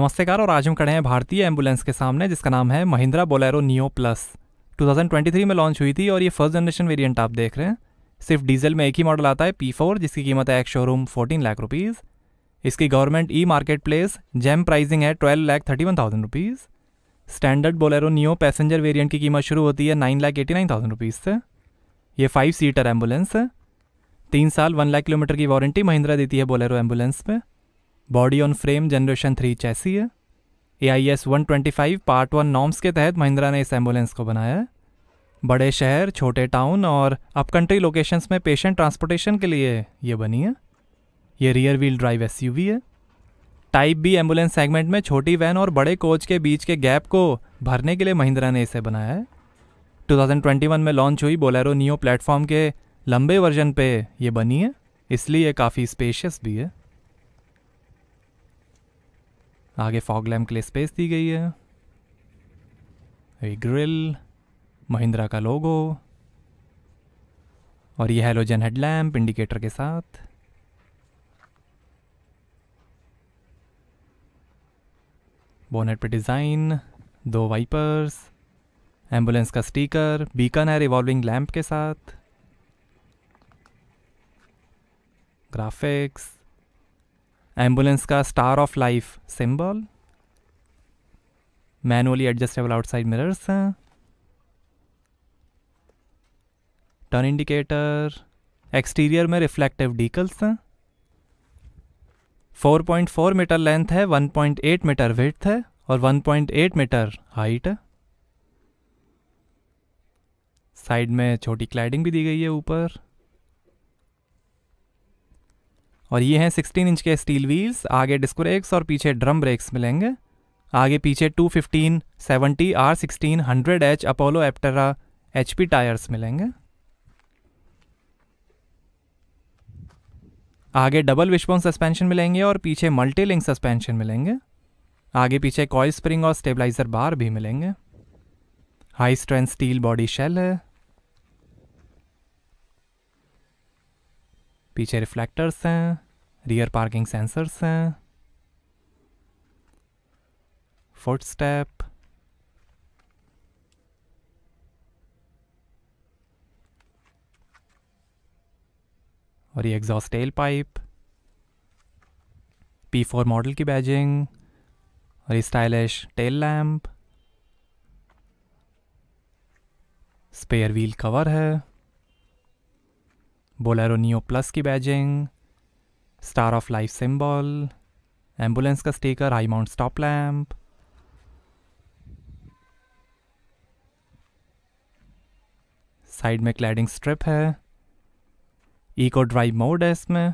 नमस्कार और आज हम खड़े हैं भारतीय एम्बुलेंस के सामने जिसका नाम है महिंद्रा बोलेरो नियो प्लस 2023 में लॉन्च हुई थी और ये फर्स्ट जनरेशन वेरिएंट आप देख रहे हैं सिर्फ डीजल में एक ही मॉडल आता है पी फोर जिसकी कीमत है एक शोरूम फोर्टीन लाख रुपीज़ इसकी government e market place GeM pricing है twelve lakh thirty one thousand rupees standard Bolero Neo passenger variant की कीमत शुरू होती है nine lakh eighty nine thousand rupees से ये फाइव सीटर एम्बुलेंस है तीन साल वन लाख किलोमीटर की वारंटी महिंद्रा देती है बोलेरो एम्बुलेंस में body on frame generation three chassis है A I S one twenty five part one norms के तहत महिंद्रा ने इस एम्बुलेंस को बनाया है बड़े शहर छोटे टाउन और अप कंट्री लोकेशंस में पेशेंट ट्रांसपोर्टेशन के लिए ये बनी है ये रियर व्हील ड्राइव एस है टाइप बी एम्बुलेंस सेगमेंट में छोटी वैन और बड़े कोच के बीच के गैप को भरने के लिए महिंद्रा ने इसे बनाया है 2021 में लॉन्च हुई बोलेरो नियो प्लेटफॉर्म के लंबे वर्जन पे ये बनी है इसलिए ये काफ़ी स्पेशियस भी है आगे फॉग लैम्प के लिए स्पेस दी गई है ग्रिल महिंद्रा का लोगो और ये हेलोजन हेडलैम्प इंडिकेटर के साथ बोनेट पे डिज़ाइन दो वाइपर्स एम्बुलेंस का स्टीकर बीकन है रिवॉल्विंग लैम्प के साथ ग्राफिक्स एम्बुलेंस का star of life symbol manually adjustable outside mirrors हैं टर्न इंडिकेटर एक्सटीरियर में रिफ्लेक्टिव डीकल्स हैं 4.4 मीटर लेंथ है 1.8 मीटर वेथ है और 1.8 मीटर हाइट साइड में छोटी क्लाइडिंग भी दी गई है ऊपर और ये हैं 16 इंच के स्टील व्हील्स आगे डिस्को ब्रेक्स और पीछे ड्रम ब्रेक्स मिलेंगे आगे पीछे 215, 70, R sixteen hundred H Apollo Apterra H P tyres मिलेंगे आगे डबल विशबोन सस्पेंशन मिलेंगे और पीछे मल्टी लिंक सस्पेंशन मिलेंगे आगे पीछे कॉयल स्प्रिंग और स्टेबलाइजर बार भी मिलेंगे high strength steel body shell है पीछे रिफ्लेक्टर्स हैं रियर पार्किंग सेंसर्स हैं फुटस्टेप और ये exhaust tail pipe P four model की बैजिंग और ये stylish tail lamp spare wheel cover है बोलेरो नियो प्लस की badging star of life symbol ambulance का sticker high mount stop lamp side में क्लैडिंग स्ट्रिप है इको ड्राइव मोड है इसमें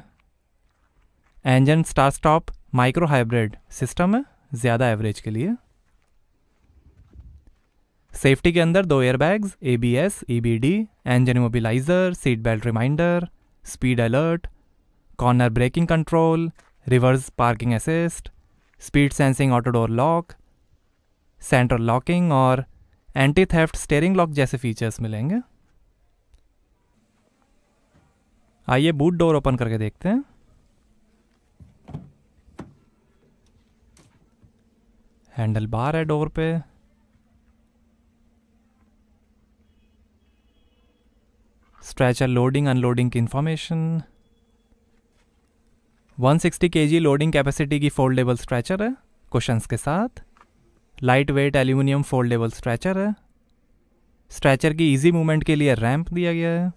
engine start stop micro hybrid system है ज़्यादा average के लिए सेफ्टी के अंदर दो airbags A B S E B D engine mobiliser seat belt reminder speed alert corner braking control reverse parking assist speed sensing auto door lock central locking और anti theft steering lock जैसे features मिलेंगे आइए boot door open करके देखते हैं handle bar है door पे stretcher loading unloading की इन्फॉर्मेशन 160 जी लोडिंग कैपेसिटी की फोल्डेबल स्ट्रैचर है क्वेश्चन के साथ light weight aluminium foldable stretcher है स्ट्रैचर की ईजी मूवमेंट के लिए रैम्प दिया गया है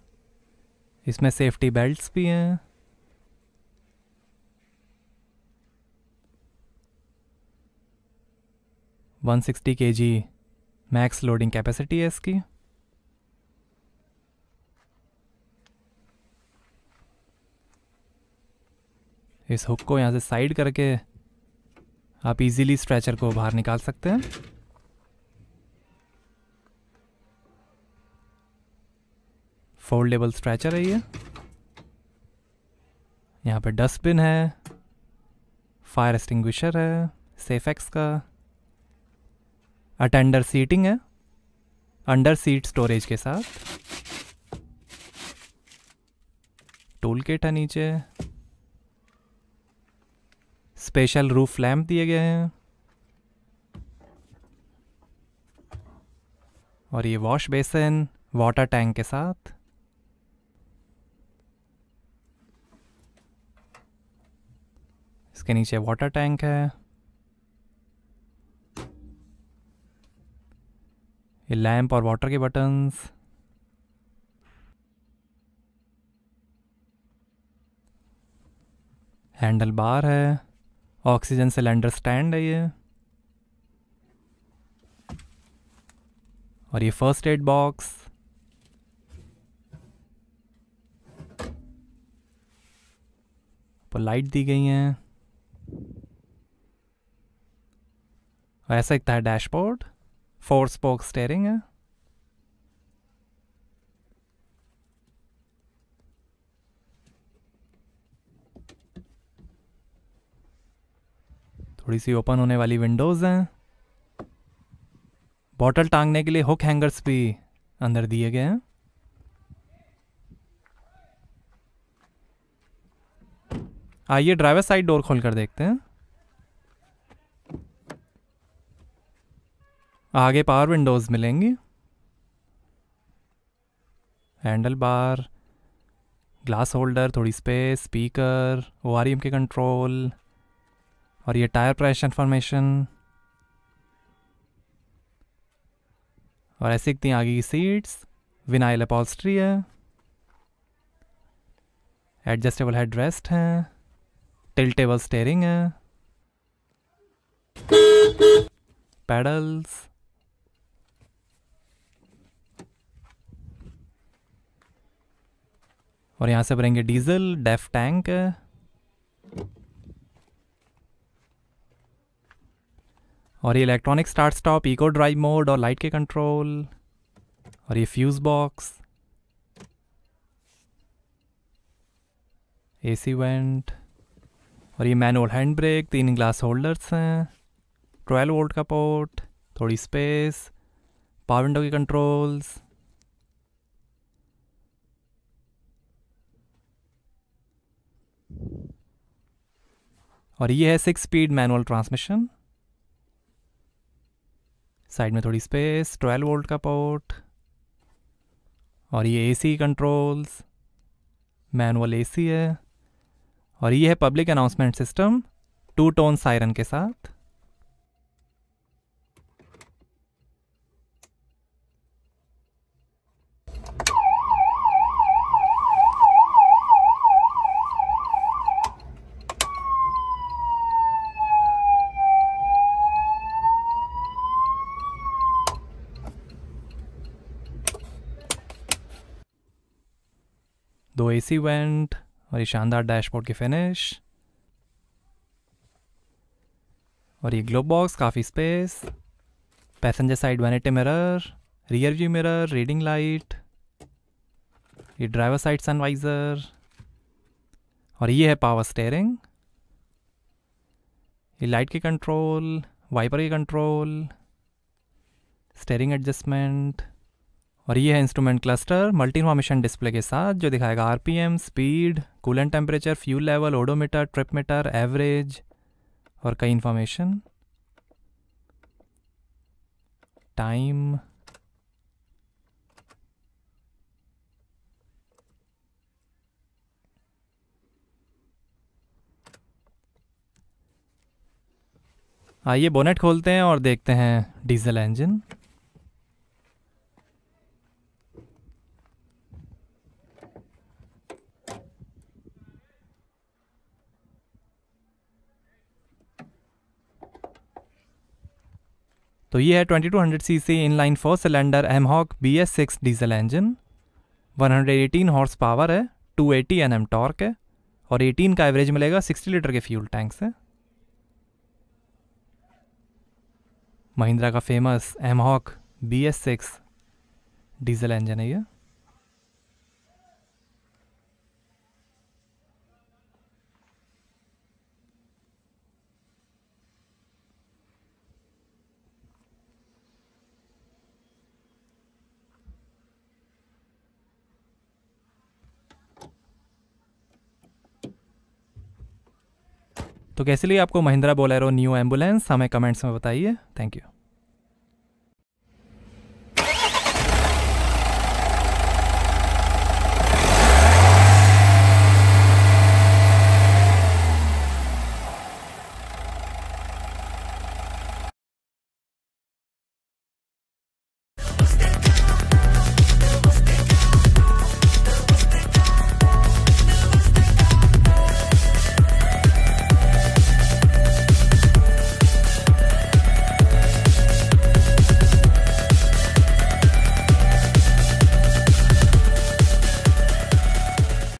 इसमें सेफ्टी बेल्ट भी हैं वन सिक्सटी के जी मैक्स लोडिंग कैपेसिटी है इसकी इस हुक को यहाँ से साइड करके आप इजीली स्ट्रेचर को बाहर निकाल सकते हैं फोल्डेबल स्ट्रेचर है ये यहाँ पे डस्टबिन है फायर एक्सटिंग्विशर है सेफेक्स का अटेंडर सीटिंग है अंडर सीट स्टोरेज के साथ टूल किट है नीचे स्पेशल रूफ लैम्प दिए गए हैं और ये वॉश बेसिन वाटर टैंक के साथ इसके नीचे वाटर टैंक है ये लैंप और वाटर के बटन्स हैंडल बार है ऑक्सीजन सिलेंडर स्टैंड है ये और ये फर्स्ट एड बॉक्स पर लाइट दी गई हैं ऐसा एक था डैशबोर्ड फोर स्पोक स्टेयरिंग है थोड़ी सी ओपन होने वाली विंडोज़ हैं बॉटल टांगने के लिए हुक हैंगर्स भी अंदर दिए गए हैं आइए ड्राइवर साइड डोर खोल कर देखते हैं आगे पावर विंडोज़ मिलेंगी हैंडल बार ग्लास होल्डर थोड़ी स्पेस स्पीकर ओ के कंट्रोल और ये टायर प्राइस इन्फॉर्मेशन और ऐसी इतनी आगे की सीट्स विनाइल अपॉल्स्ट्री है एडजस्टेबल हेड रेस्ट है टिल्टेबल स्टेयरिंग है पैडल्स और यहाँ से भरेंगे डीजल डेफ टैंक है और ये electronic start stop eco drive mode और लाइट के कंट्रोल और ये फ्यूज़ बॉक्स एसी वेंट और ये मैनुअल हैंड ब्रेक तीन ग्लास होल्डर्स हैं ट्वेल्व वोल्ट का पोर्ट थोड़ी स्पेस पावर विंडो के कंट्रोल्स और ये है six speed manual transmission side में थोड़ी स्पेस 12 वोल्ट का पोर्ट और ये एसी कंट्रोल्स मैनुअल एसी है और ये है public announcement system two tone siren के साथ ए एसी वेंट और ये शानदार डैशबोर्ड की फिनिश और ये ग्लोब बॉक्स काफ़ी space passenger side vanity mirror rear view mirror reading light ये ड्राइवर साइड सनवाइज़र और ये है पावर स्टेयरिंग ये लाइट की कंट्रोल वाइपर की कंट्रोल स्टेयरिंग एडजस्टमेंट और ये है instrument cluster multi information display के साथ जो दिखाएगा RPM, speed and temperature fuel level odometer trip meter average और कई इन्फॉर्मेशन टाइम आइए बोनेट खोलते हैं और देखते हैं डीजल इंजन तो ये है 2200 CC inline four cylinder mHawk B S six diesel engine 118 horse power है 280 एटी एन टॉर्क है और 18 का एवरेज मिलेगा 60 लीटर के फ्यूल टैंक से महिंद्रा का famous mHawk B S six diesel engine है ये तो कैसे लिए आपको महिंद्रा बोलेरो न्यू एम्बुलेंस हमें कमेंट्स में बताइए थैंक यू